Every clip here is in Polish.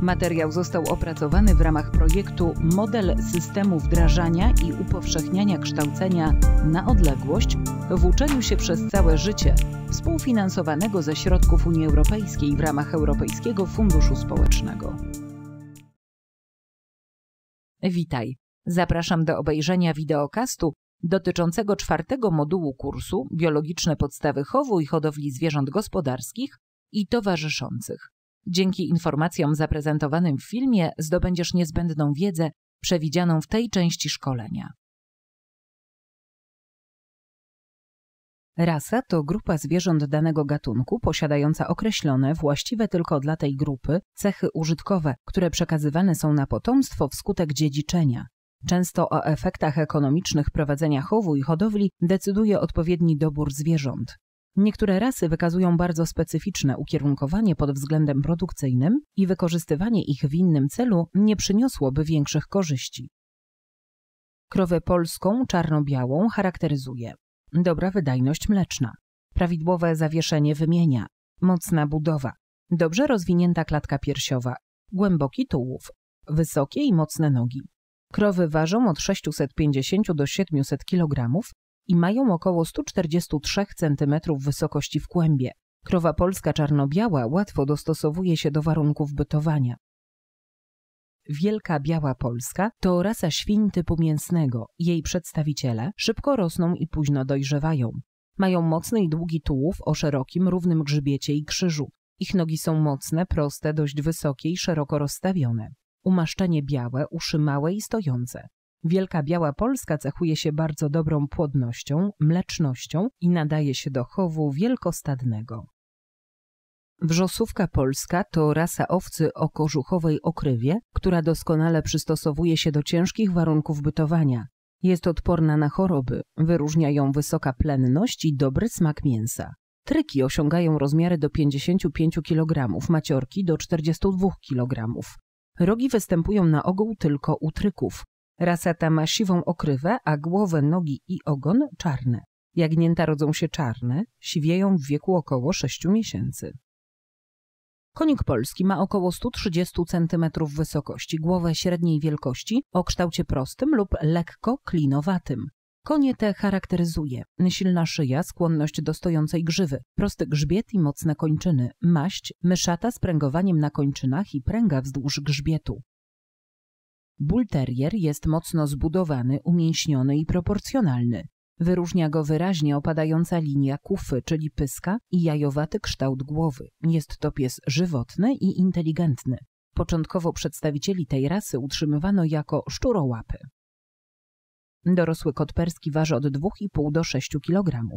Materiał został opracowany w ramach projektu Model systemu wdrażania i upowszechniania kształcenia na odległość w uczeniu się przez całe życie, współfinansowanego ze środków Unii Europejskiej w ramach Europejskiego Funduszu Społecznego. Witaj. Zapraszam do obejrzenia wideokastu dotyczącego czwartego modułu kursu Biologiczne podstawy chowu i hodowli zwierząt gospodarskich i towarzyszących. Dzięki informacjom zaprezentowanym w filmie zdobędziesz niezbędną wiedzę przewidzianą w tej części szkolenia. Rasa to grupa zwierząt danego gatunku posiadająca określone, właściwe tylko dla tej grupy, cechy użytkowe, które przekazywane są na potomstwo wskutek dziedziczenia. Często o efektach ekonomicznych prowadzenia chowu i hodowli decyduje odpowiedni dobór zwierząt. Niektóre rasy wykazują bardzo specyficzne ukierunkowanie pod względem produkcyjnym i wykorzystywanie ich w innym celu nie przyniosłoby większych korzyści. Krowę polską czarno-białą charakteryzuje dobra wydajność mleczna, prawidłowe zawieszenie wymienia, mocna budowa, dobrze rozwinięta klatka piersiowa, głęboki tułów, wysokie i mocne nogi. Krowy ważą od 650 do 700 kg i mają około 143 cm wysokości w kłębie. Krowa polska czarno-biała łatwo dostosowuje się do warunków bytowania. Wielka Biała Polska to rasa świń typu mięsnego. Jej przedstawiciele szybko rosną i późno dojrzewają. Mają mocny i długi tułów o szerokim, równym grzybiecie i krzyżu. Ich nogi są mocne, proste, dość wysokie i szeroko rozstawione. Umaszczenie białe, uszy małe i stojące. Wielka Biała Polska cechuje się bardzo dobrą płodnością, mlecznością i nadaje się do chowu wielkostadnego. Wrzosówka polska to rasa owcy o kożuchowej okrywie, która doskonale przystosowuje się do ciężkich warunków bytowania. Jest odporna na choroby, wyróżnia ją wysoka plenność i dobry smak mięsa. Tryki osiągają rozmiary do 55 kg, maciorki do 42 kg. Rogi występują na ogół tylko u tryków. Rasa ta ma siwą okrywę, a głowę, nogi i ogon czarne. Jagnięta rodzą się czarne, siwieją w wieku około 6 miesięcy. Konik polski ma około 130 cm wysokości, głowę średniej wielkości o kształcie prostym lub lekko klinowatym. Konie te charakteryzuje silna szyja, skłonność do stojącej grzywy, prosty grzbiet i mocne kończyny, maść, myszata z pręgowaniem na kończynach i pręga wzdłuż grzbietu. Bulterier jest mocno zbudowany, umięśniony i proporcjonalny. Wyróżnia go wyraźnie opadająca linia kufy, czyli pyska i jajowaty kształt głowy. Jest to pies żywotny i inteligentny. Początkowo przedstawicieli tej rasy utrzymywano jako szczurołapy. Dorosły kot perski waży od 2,5 do 6 kg.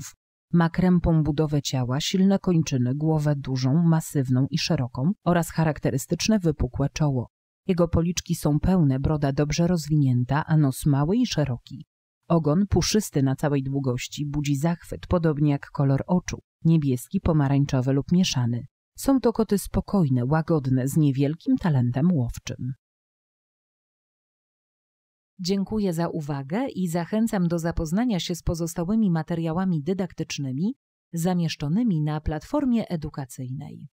Ma krępą budowę ciała, silne kończyny, głowę dużą, masywną i szeroką oraz charakterystyczne wypukłe czoło. Jego policzki są pełne, broda dobrze rozwinięta, a nos mały i szeroki. Ogon puszysty na całej długości budzi zachwyt, podobnie jak kolor oczu, niebieski, pomarańczowy lub mieszany. Są to koty spokojne, łagodne, z niewielkim talentem łowczym. Dziękuję za uwagę i zachęcam do zapoznania się z pozostałymi materiałami dydaktycznymi zamieszczonymi na platformie edukacyjnej.